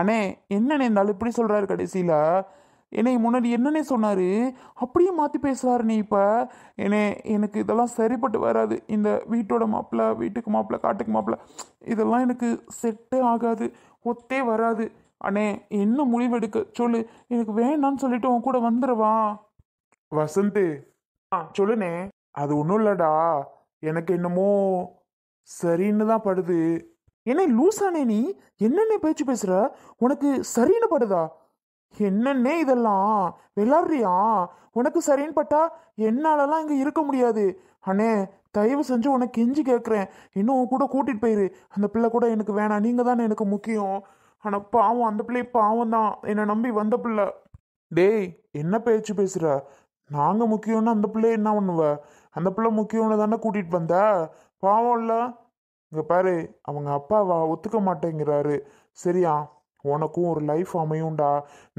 அண்ணே என்னண்ணே இருந்தாலும் இப்படி சொல்கிறாரு கடைசியில் என்னை முன்னாடி என்னன்னே சொன்னார் அப்படியே மாற்றி நீ இப்போ என்னே எனக்கு இதெல்லாம் சரிப்பட்டு வராது இந்த வீட்டோட மாப்பிள்ள வீட்டுக்கு மாப்பிள்ள காட்டுக்கு மாப்பிள்ளை இதெல்லாம் எனக்கு செட்டே ஆகாது ஒத்தே வராது அண்ணே என்ன முடிவெடுக்க சொல்லு எனக்கு வேணான்னு சொல்லிட்டு உன் கூட வந்துடுவா வசந்த் ஆ சொல்லுண்ணே அது ஒன்றும் இல்லடா எனக்கு என்னமோ சரின்னு தான் படுது என்ன லூசானே நீ என்னென்ன பேச்சு பேசுற உனக்கு சரின்னு படுதா என்னென்ன இதெல்லாம் விளாடுறியா உனக்கு சரின்னு பட்டா என்னாலலாம் இங்கே இருக்க முடியாது அண்ணே தயவு செஞ்சு உனக்கு கெஞ்சி கேட்குறேன் இன்னும் உன் கூட கூட்டிகிட்டு போயிரு அந்த பிள்ளை கூட எனக்கு வேணாம் நீங்கள் தானே எனக்கு முக்கியம் ஆனால் பாவம் அந்த பிள்ளை பாவம் தான் என்னை நம்பி வந்த பிள்ளை டேய் என்ன பேச்சு பேசுகிற நாங்கள் முக்கியம்னு அந்த பிள்ளை என்ன பண்ணுவ அந்த பிள்ளை முக்கியம்னு தானே கூட்டிகிட்டு வந்த பாவம் இல்லை இங்கே பாரு அவங்க அப்பாவா ஒத்துக்க மாட்டேங்கிறாரு சரியா உனக்கும் ஒரு லைஃப் அமையும்டா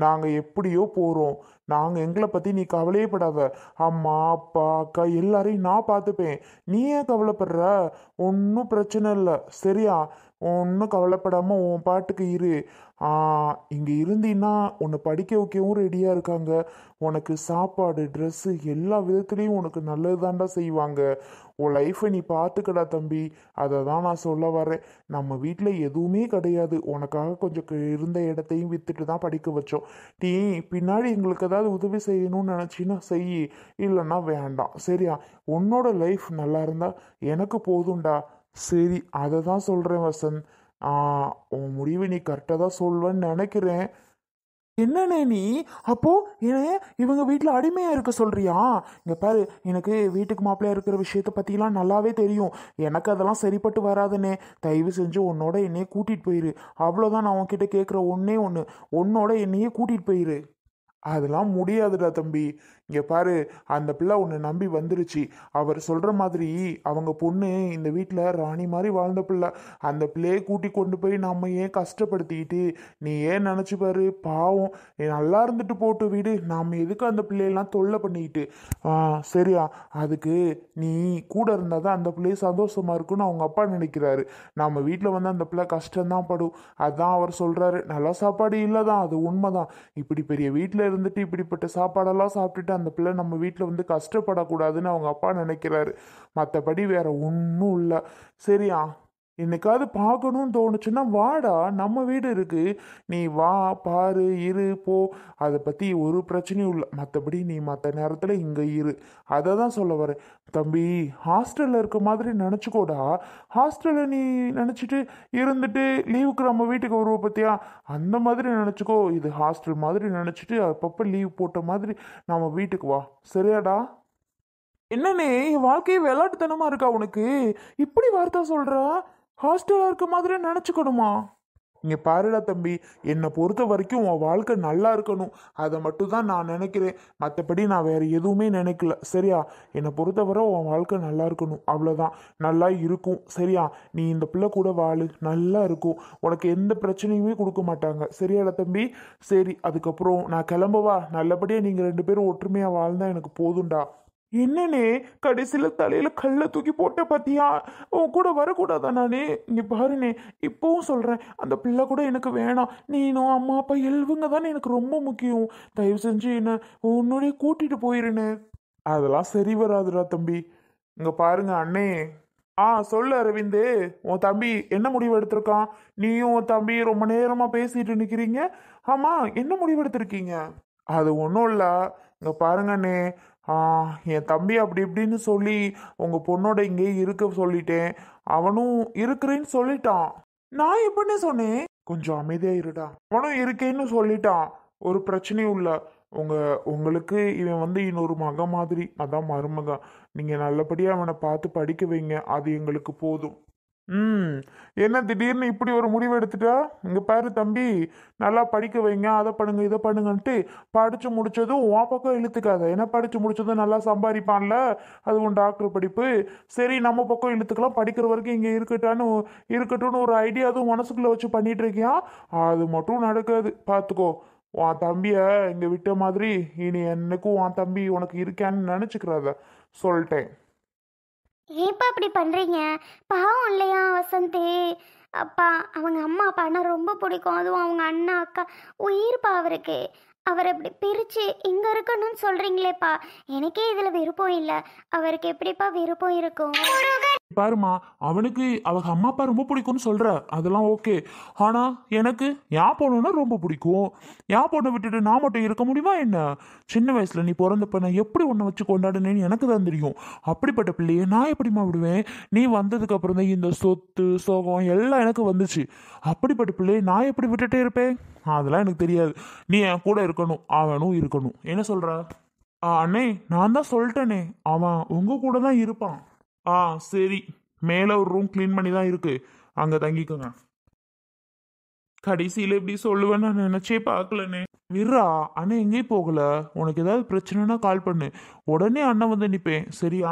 நாங்கள் எப்படியோ போகிறோம் நாங்கள் எங்களை பற்றி நீ கவலையே படாத அம்மா அப்பா அக்கா எல்லாரையும் நான் பார்த்துப்பேன் நீ ஏன் கவலைப்படுற ஒன்றும் பிரச்சனை இல்லை சரியா ஒன்றும் கவலைப்படாமல் உன் பாட்டுக்கு இரு இங்கே இருந்தீன்னா உன்னை படிக்க வைக்கவும் ரெடியாக இருக்காங்க உனக்கு சாப்பாடு ட்ரெஸ்ஸு எல்லா விதத்துலேயும் உனக்கு நல்லது தாண்டா செய்வாங்க உன் லைஃப்பை நீ பார்த்துக்கடா தம்பி அதை தான் நான் சொல்ல வரேன் நம்ம வீட்டில் எதுவுமே கிடையாது உனக்காக கொஞ்சம் இருந்த இடத்தையும் விற்றுட்டு தான் படிக்க வச்சோம் நீ பின்னாடி எங்களுக்கு ஏதாவது உதவி செய்யணும்னு நினச்சின்னா செய் இல்லைன்னா வேண்டாம் சரியா உன்னோட லைஃப் நல்லா இருந்தால் எனக்கு போதும்டா சரி அதை தான் சொல்கிறேன் வசந்த் உன் முடிவு நீ கரெக்டாக தான் சொல்வேன்னு நினைக்கிறேன் என்னண்ணே நீ அப்போ என்ன இவங்க வீட்டில் அடிமையாக இருக்க சொல்றியா இங்கே பாரு எனக்கு வீட்டுக்கு மாப்பிள்ளையா இருக்கிற விஷயத்த பற்றிலாம் நல்லாவே தெரியும் எனக்கு அதெல்லாம் சரிப்பட்டு வராதுன்னே தயவு செஞ்சு உன்னோட என்னையே கூட்டிகிட்டு போயிரு அவ்வளோதான் நான் உன்கிட்ட கேட்குற ஒன்னே ஒன்று உன்னோட என்னையே கூட்டிகிட்டு போயிரு அதெல்லாம் முடியாதுடா தம்பி இங்கே பாரு அந்த பிள்ளை உன்னை நம்பி வந்துருச்சு அவர் சொல்கிற மாதிரி அவங்க பொண்ணு இந்த வீட்டில் ராணி மாதிரி வாழ்ந்த பிள்ளை அந்த பிள்ளையை கூட்டி கொண்டு போய் நம்ம ஏன் கஷ்டப்படுத்திக்கிட்டு நீ ஏன் நினச்சி பாரு பாவம் நல்லா இருந்துட்டு போட்டு வீடு நாம் எதுக்கு அந்த பிள்ளையெல்லாம் தொல்லை பண்ணிக்கிட்டு சரியா அதுக்கு நீ கூட இருந்தால் தான் அந்த பிள்ளை சந்தோஷமாக இருக்குன்னு அவங்க அப்பா நினைக்கிறாரு நம்ம வீட்டில் வந்து அந்த பிள்ளை கஷ்டம்தான் படும் அதுதான் அவர் சொல்கிறாரு நல்லா சாப்பாடு இல்லை தான் அது உண்மை தான் இப்படி பெரிய வீட்டில் இருந்துட்டு இப்படிப்பட்ட சாப்பாடெல்லாம் சாப்பிட்டுட்டு அந்த பிள்ளை நம்ம வீட்டில் வந்து கஷ்டப்படக்கூடாதுன்னு அவங்க அப்பா நினைக்கிறாரு மற்றபடி வேற ஒன்றும் இல்லை சரியா என்னைக்காவது பார்க்கணும்னு தோணுச்சுன்னா வாடா நம்ம வீடு இருக்கு நீ வா பாரு இரு போ அதை பற்றி ஒரு பிரச்சனையும் இல்லை மற்றபடி நீ மற்ற நேரத்தில் இங்கே இரு அதை தான் சொல்ல வரேன் தம்பி ஹாஸ்டலில் இருக்க மாதிரி நினச்சிக்கோடா ஹாஸ்டலில் நீ நினச்சிட்டு இருந்துட்டு லீவுக்கு நம்ம வீட்டுக்கு வருவோம் பார்த்தியா அந்த மாதிரி நினச்சிக்கோ இது ஹாஸ்டல் மாதிரி நினச்சிட்டு அப்பப்போ லீவ் போட்ட மாதிரி நம்ம வீட்டுக்கு வா சரியாடா என்னன்னே என் வாழ்க்கையே விளையாட்டுத்தனமாக இருக்கா உனக்கு இப்படி வார்த்தை சொல்கிறா ஹாஸ்டலாக இருக்க மாதிரி நினச்சிக்கணுமா இங்கே பாருடா தம்பி என்னை பொறுத்த வரைக்கும் உன் வாழ்க்கை நல்லா இருக்கணும் அதை மட்டும் தான் நான் நினைக்கிறேன் மற்றபடி நான் வேறு எதுவுமே நினைக்கல சரியா என்னை பொறுத்தவரை உன் வாழ்க்கை நல்லா இருக்கணும் அவ்வளோதான் நல்லா இருக்கும் சரியா நீ இந்த பிள்ளை கூட வாழு நல்லா இருக்கும் உனக்கு எந்த பிரச்சனையுமே கொடுக்க மாட்டாங்க சரியாடா தம்பி சரி அதுக்கப்புறம் நான் கிளம்பவா நல்லபடியாக நீங்கள் ரெண்டு பேரும் ஒற்றுமையாக வாழ்ந்தால் எனக்கு போதும்டா என்னனே கடைசியில் தலையில் கல்லை தூக்கி போட்ட பார்த்தியா உன் கூட வரக்கூடாதா நானே நீ பாருனே இப்போவும் சொல்கிறேன் அந்த பிள்ளை கூட எனக்கு வேணாம் நீனும் அம்மா அப்பா எழுவுங்க தானே எனக்கு ரொம்ப முக்கியம் தயவு செஞ்சு என்ன உன்னோடய கூட்டிகிட்டு போயிருனே அதெல்லாம் சரி வராதுடா தம்பி இங்கே பாருங்க அண்ணே ஆ சொல்லு அரவிந்து உன் தம்பி என்ன முடிவு எடுத்திருக்கான் நீயும் உன் தம்பி ரொம்ப நேரமாக பேசிட்டு நிற்கிறீங்க ஆமாம் என்ன முடிவு எடுத்திருக்கீங்க அது ஒன்றும் இல்லை இங்கே பாருங்கண்ணே என் தம்பி அப்படி இப்படின்னு சொல்லி உங்கள் பொண்ணோட இங்கே இருக்க சொல்லிட்டேன் அவனும் இருக்கிறேன்னு சொல்லிட்டான் நான் எப்படின்னு சொன்னேன் கொஞ்சம் அமைதியாக இருடா அவனும் இருக்கேன்னு சொல்லிட்டான் ஒரு பிரச்சனையும் இல்லை உங்கள் உங்களுக்கு இவன் வந்து இன்னொரு மக மாதிரி அதான் மருமகன் நீங்கள் நல்லபடியாக அவனை பார்த்து படிக்க வைங்க அது எங்களுக்கு போதும் ம் என்ன திடீர்னு இப்படி ஒரு முடிவு எடுத்துட்டா இங்கே பாரு தம்பி நல்லா படிக்க வைங்க அதை பண்ணுங்க இதை பண்ணுங்கன்ட்டு படித்து முடித்ததும் உன் பக்கம் இழுத்துக்காத ஏன்னா படித்து முடித்ததும் நல்லா சம்பாதிப்பான்ல அது உன் டாக்டர் படிப்பு சரி நம்ம பக்கம் இழுத்துக்கலாம் படிக்கிற வரைக்கும் இங்கே இருக்கட்டான்னு இருக்கட்டும்னு ஒரு ஐடியா அதுவும் மனசுக்குள்ளே வச்சு பண்ணிகிட்டு இருக்கியான் அது மட்டும் நடக்காது பார்த்துக்கோ உன் தம்பியை இங்கே விட்ட மாதிரி இனி என்னைக்கும் உன் தம்பி உனக்கு இருக்கான்னு நினச்சிக்கிறாத சொல்லிட்டேன் ஏப்பா அப்படி பண்ணுறீங்க பாவம் இல்லையா வசந்தி அப்பா அவங்க அம்மா அப்பா அப்பானா ரொம்ப பிடிக்கும் அதுவும் அவங்க அண்ணா அக்கா உயிர்ப்பா அவருக்கு அவர் அப்படி பிரித்து இங்கே இருக்கணும்னு சொல்கிறீங்களேப்பா எனக்கே இதில் விருப்பம் இல்லை அவருக்கு எப்படிப்பா விருப்பம் இருக்கும் பாருமா அவனுக்கு அவங்க அம்மா அப்பா ரொம்ப பிடிக்கும்னு சொல்கிற அதெல்லாம் ஓகே ஆனால் எனக்கு யா பொண்ணுன்னா ரொம்ப பிடிக்கும் யா போன விட்டுட்டு நான் மட்டும் இருக்க முடியுமா என்ன சின்ன வயசில் நீ பிறந்தப்ப நான் எப்படி ஒன்றை வச்சு கொண்டாடுனேன்னு எனக்கு தான் தெரியும் அப்படிப்பட்ட பிள்ளையை நான் எப்படிமா விடுவேன் நீ வந்ததுக்கு அப்புறம் தான் இந்த சொத்து சோகம் எல்லாம் எனக்கு வந்துச்சு அப்படிப்பட்ட பிள்ளையை நான் எப்படி விட்டுட்டே இருப்பேன் அதெல்லாம் எனக்கு தெரியாது நீ என் கூட இருக்கணும் அவனும் இருக்கணும் என்ன சொல்கிற அண்ணே நான் தான் சொல்லிட்டேனே அவன் உங்கள் கூட தான் இருப்பான் ஆ சரி மேலே ஒரு ரூம் க்ளீன் பண்ணி தான் இருக்கு அங்கே தங்கிக்கோங்க கடைசியில் எப்படி சொல்லுவேன் நான் நினச்சே பார்க்கலனே விரா அண்ணன் எங்கேயும் போகல உனக்கு ஏதாவது பிரச்சனைனா கால் பண்ணு உடனே அண்ணன் வந்து நிற்பேன் சரியா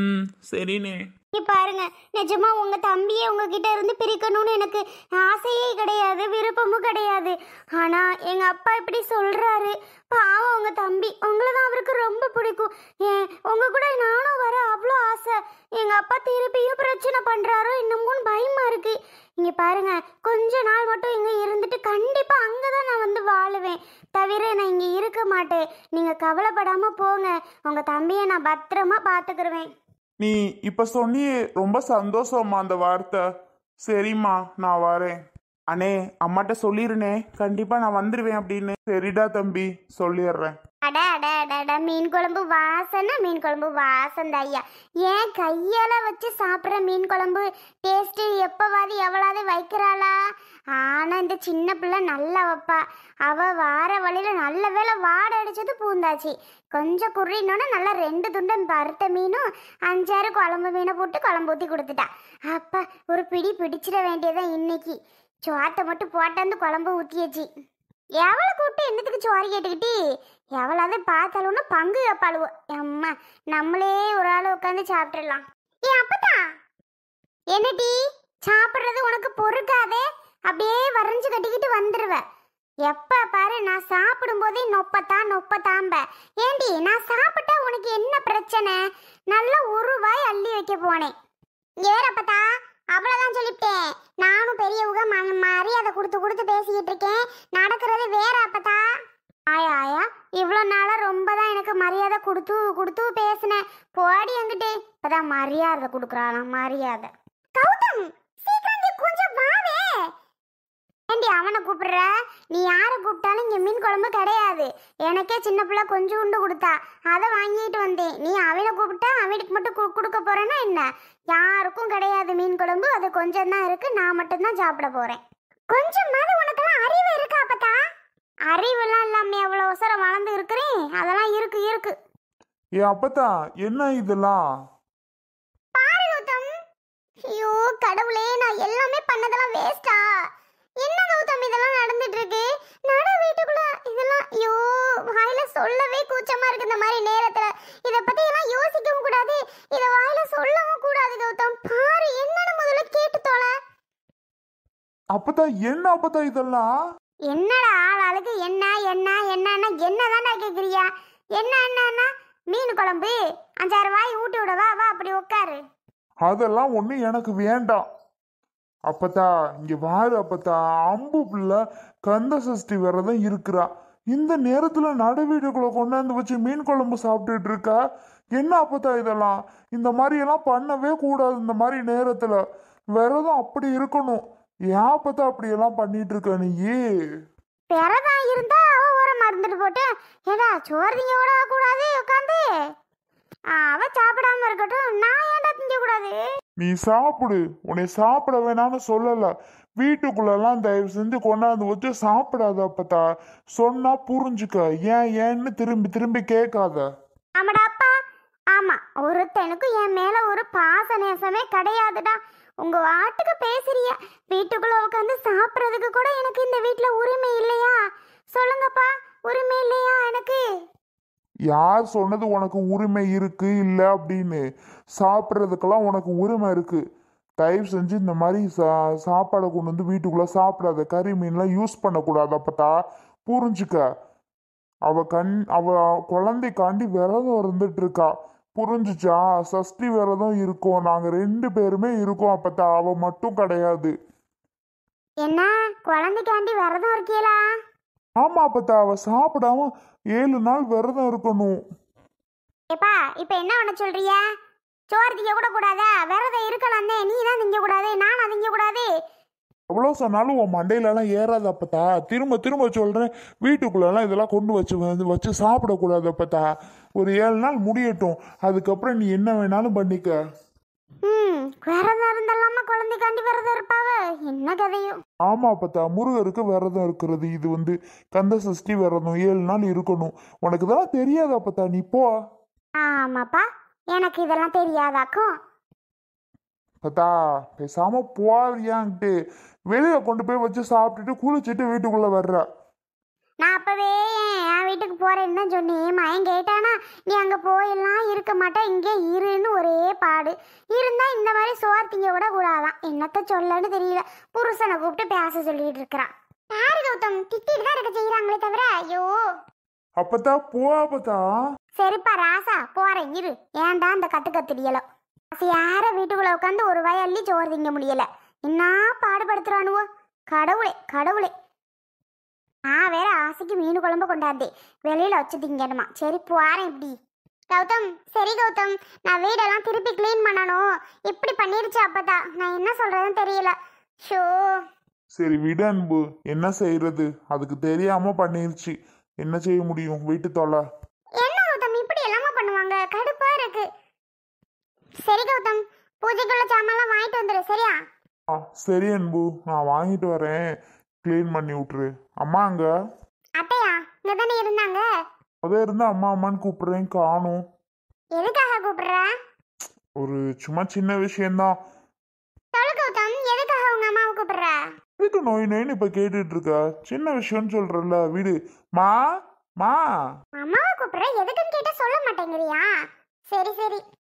ம் சரிண்ணே நீ பாருங்க நிஜமா உங்க தம்பியை உங்ககிட்ட இருந்து பிரிக்கணும்னு எனக்கு ஆசையே கிடையாது விருப்பமும் கிடையாது ஆனா எங்க அப்பா இப்படி சொல்றாரு பாவம் உங்க தம்பி உங்களை தான் அவருக்கு ரொம்ப பிடிக்கும் ஏன் உங்க கூட நானும் வர எங்க அப்பா திருப்பியும் பிரச்சனை பண்றாரோ இன்னமும் பயமா இருக்கு இங்க பாருங்க கொஞ்ச நாள் மட்டும் இங்க இருந்துட்டு கண்டிப்பா அங்கதான் நான் வந்து வாழுவேன் தவிர நான் இங்க இருக்க மாட்டேன் நீங்க கவலைப்படாம போங்க உங்க தம்பியை நான் பத்திரமா பாத்துக்கிருவேன் நீ இப்ப சொன்னி ரொம்ப சந்தோஷம்மா அந்த வார்த்தை சரிம்மா நான் வரேன் அண்ணே அம்மாட்ட சொல்லிருனே கண்டிப்பா நான் வந்துடுவேன் அப்படின்னு சரிடா தம்பி சொல்லிடுறேன் அட அட அட மீன் குழம்பு வாசனை மீன் குழம்பு வாசந்த ஐயா ஏன் கையால் வச்சு சாப்பிட்ற மீன் குழம்பு டேஸ்ட்டு எப்போவாது எவ்வளோது வைக்கிறாளா ஆனால் இந்த சின்ன பிள்ளை நல்லா வைப்பா அவள் வார வழியில நல்ல வேலை வாட அடிச்சது பூந்தாச்சு கொஞ்சம் குறினோன்னா நல்லா ரெண்டு துண்டு பருத்த மீனும் அஞ்சாறு குழம்பு மீனை போட்டு குழம்பு ஊற்றி கொடுத்துட்டா அப்பா ஒரு பிடி பிடிச்சிட வேண்டியதான் இன்னைக்கு சோத்தை மட்டும் போட்டாந்து குழம்பு ஊற்றியாச்சு எவ்வளோ கூப்பிட்டு என்னத்துக்கு சோறு கேட்டுக்கிட்டி எவ்வளவு பார்த்தாலும் பங்கு கேட்பாளுவோ அம்மா நம்மளே ஒரு ஆள் உட்காந்து சாப்பிட்டுடலாம் ஏ அப்பதா என்னடி சாப்பிட்றது உனக்கு பொறுக்காதே அப்படியே வரைஞ்சு கட்டிக்கிட்டு வந்துடுவேன் எப்போ பாரு நான் போதே நொப்பத்தான் நொப்பத்தாம்ப ஏண்டி நான் சாப்பிட்டா உனக்கு என்ன பிரச்சனை நல்லா ஒரு வாய் அள்ளி வைக்க போனேன் ஏறப்பதா அவ்வளோதான் சொல்லிவிட்டேன் நானும் பெரியவங்க மரியாதை கொடுத்து கொடுத்து பேசிக்கிட்டு இருக்கேன் நடக்கிறது வேற அப்பதா ஆயா ஆயா இவ்வளோ நாளாக ரொம்ப தான் எனக்கு மரியாதை கொடுத்து கொடுத்து பேசினேன் போடி எங்கிட்டே இப்போதான் மரியாதை கொடுக்குறாளாம் மரியாதை ஏண்டி அவனை கூப்பிடுற நீ யாரை கூப்பிட்டாலும் இங்கே மீன் குழம்பு கிடையாது எனக்கே சின்ன பிள்ளை கொஞ்சம் உண்டு கொடுத்தா அதை வாங்கிட்டு வந்தேன் நீ அவனை கூப்பிட்டா அவனுக்கு மட்டும் கொடுக்க போறேன்னா என்ன யாருக்கும் கிடையாது மீன் குழம்பு அது கொஞ்சம் தான் இருக்கு நான் மட்டும்தான் சாப்பிட போறேன் கொஞ்சமாவது உனக்கெல்லாம் அறிவு இருக்கா அப்பத்தா அறிவுலாம் இல்லாம எவ்வளோ அவசரம் வளர்ந்து இருக்கிறேன் அதெல்லாம் இருக்கு இருக்கு ஏ அப்பத்தா என்ன இதெல்லாம் பாரு கௌதம் ஐயோ கடவுளே நான் எல்லாமே பண்ணதெல்லாம் வேஸ்டா என்ன கௌதம் இதெல்லாம் நடந்துட்டு இருக்கு நட வீட்டுக்குள்ள இதெல்லாம் ஐயோ வாயில சொல்லவே கூச்சமா இருக்கு இந்த மாதிரி நேரத்துல இத பத்தி எல்லாம் யோசிக்கவும் கூடாது இத வாயில சொல்லவும் கூடாது கௌதம் பாரு என்னன்னு முதல்ல கேட்டு தோல அப்பதா என்ன அப்பதா இதெல்லாம் என்னடா ஆள் என்ன என்ன என்னன்னா என்னதான்டா கேக்குறியா என்ன என்னன்னா மீன் குழம்பு அஞ்சாறு வாய் ஊட்டி விடவா வா அப்படி உட்காரு அதெல்லாம் ஒண்ணு எனக்கு வேண்டாம் அப்பத்தா இங்கே வாரு அப்பத்தா அம்பு பிள்ளை கந்த சஷ்டி விரதம் இருக்கிறா இந்த நேரத்தில் நடு வீட்டுக்குள்ளே கொண்டாந்து வச்சு மீன் குழம்பு சாப்பிட்டுட்டு இருக்கா என்ன அப்பத்தா இதெல்லாம் இந்த மாதிரியெல்லாம் பண்ணவே கூடாது இந்த மாதிரி நேரத்தில் விரதம் அப்படி இருக்கணும் ஏன் அப்பத்தா அப்படியெல்லாம் பண்ணிட்டு இருக்க நீ விரதம் இருந்தா அவ ஓரம் மறந்துட்டு போட்டு ஏடா சோறு கூடாது உட்காந்து நீ சாப்பிடு உன்னை சாப்பிட வேணாம்னு சொல்லலை வீட்டுக்குள்ளெல்லாம் தயவு செஞ்சு கொண்டாந்து வச்சு சாப்பிடாத பார்த்தா சொன்னா புரிஞ்சுக்க ஏன் ஏன்னு திரும்பி திரும்பி கேட்காத ஆமாடா அப்பா ஆமா ஒருத்தனுக்கும் என் மேல ஒரு பாச நேசமே கிடையாதுடா உங்க வாட்டுக்கு பேசுறிய வீட்டுக்குள்ள உட்காந்து சாப்பிடறதுக்கு கூட எனக்கு இந்த வீட்டுல உரிமை யார் சொன்னது உனக்கு உரிமை இருக்கு இல்லை அப்படின்னு சாப்பிட்றதுக்கெல்லாம் உனக்கு உரிமை இருக்கு தயவு செஞ்சு இந்த மாதிரி சா சாப்பாடை கொண்டு வந்து வீட்டுக்குள்ளே சாப்பிடாத கறி மீன்லாம் யூஸ் பண்ணக்கூடாது அப்பத்தா புரிஞ்சுக்க அவ கண் அவ குழந்தைக்காண்டி விரதம் இருந்துட்டு இருக்கா புரிஞ்சுச்சா சஷ்டி விரதம் இருக்கும் நாங்கள் ரெண்டு பேருமே இருக்கோம் அப்பத்தா அவ மட்டும் கிடையாது என்ன குழந்தைக்காண்டி விரதம் இருக்கீங்களா ஆமா அப்பத்தா அவ சாப்பிடாம ஏழு நாள் விரதம் இருக்கணும் ஏப்பா இப்ப என்ன பண்ண சொல்றிய சோறு திங்க கூட கூடாதா விரதம் இருக்கலாம் நீ தான் திங்க கூடாது நானும் திங்க கூடாது எவ்வளோ சொன்னாலும் உன் மண்டையிலலாம் ஏறாது அப்பத்தா திரும்ப திரும்ப சொல்கிறேன் வீட்டுக்குள்ளெல்லாம் இதெல்லாம் கொண்டு வச்சு வந்து வச்சு சாப்பிடக்கூடாது அப்பத்தா ஒரு ஏழு நாள் முடியட்டும் அதுக்கப்புறம் நீ என்ன வேணாலும் பண்ணிக்க ம் விரதம் இருந்தல்லாம குழந்தைக்காண்டி விரதம் இருப்பாவ என்ன கதையும் ஆமா பார்த்தா முருகருக்கு விரதம் இருக்கிறது இது வந்து கந்த சஷ்டி விரதம் ஏழு நாள் இருக்கணும் உனக்கு தான் தெரியாதா பார்த்தா நீ போ ஆமாப்பா எனக்கு இதெல்லாம் தெரியாதாக்கும் பார்த்தா பேசாம போறியான்ட்டு வெளியில கொண்டு போய் வச்சு சாப்பிட்டுட்டு குளிச்சுட்டு வீட்டுக்குள்ள வர்ற நான் அப்பவே போறேன்னு தான் சொன்னேன் மயன் கேட்டானா நீ அங்கே போயெல்லாம் இருக்க மாட்டேன் இங்கே இருன்னு ஒரே பாடு இருந்தால் இந்த மாதிரி திங்க விட கூடாதான் என்னத்த சொல்லன்னு தெரியல புருஷனை கூப்பிட்டு பேச சொல்லிட்டு இருக்கிறான் பாரு கௌதம் திட்டிட்டு தான் இருக்க செய்யறாங்களே தவிர ஐயோ அப்பதா போ அப்பதா சரிப்பா ராசா போறேன் இரு ஏன்டா அந்த கத்து கத்துடியலோ யார வீட்டுக்குள்ள உட்காந்து ஒரு வயல்லி சோறு திங்க முடியல என்ன பாடுபடுத்துறானுவோ கடவுளே கடவுளே நான் வேற ஆசைக்கு மீன் குழம்பு கொண்டாந்து வெளியில வச்சு திங்கணுமா சரி போறேன் இப்படி கௌதம் சரி கௌதம் நான் வீடெல்லாம் திருப்பி க்ளீன் பண்ணணும் இப்படி பண்ணிருச்சு அப்பதான் நான் என்ன சொல்றதுன்னு தெரியல ஷோ சரி விட அன்பு என்ன செய்யறது அதுக்கு தெரியாம பண்ணிருச்சு என்ன செய்ய முடியும் வீட்டு தொல்லை என்ன கௌதம் இப்படி எல்லாமே பண்ணுவாங்க கடுப்பா இருக்கு சரி கௌதம் பூஜைக்குள்ள சாமான்லாம் வாங்கிட்டு வந்துரு சரியா ஆ, சரி அன்பு நான் வாங்கிட்டு வரேன் க்ளீன் பண்ணி விட்டுரு அம்மா அங்க அத்தையா இங்க தானே இருந்தாங்க அதே இருந்தா அம்மா அம்மான்னு கூப்பிடுறேன் காணும் எதுக்காக கூப்பிடுற ஒரு சும்மா சின்ன விஷயம்தான் சொல்லு கௌதம் எதுக்காக உங்க அம்மாவை கூப்பிடுற எதுக்கு நோய் நோயின்னு இப்ப கேட்டுட்டு இருக்க சின்ன விஷயம்னு சொல்றல வீடு மா மா அம்மாவை கூப்பிடுற எதுக்குன்னு கேட்டா சொல்ல மாட்டேங்கிறியா சரி சரி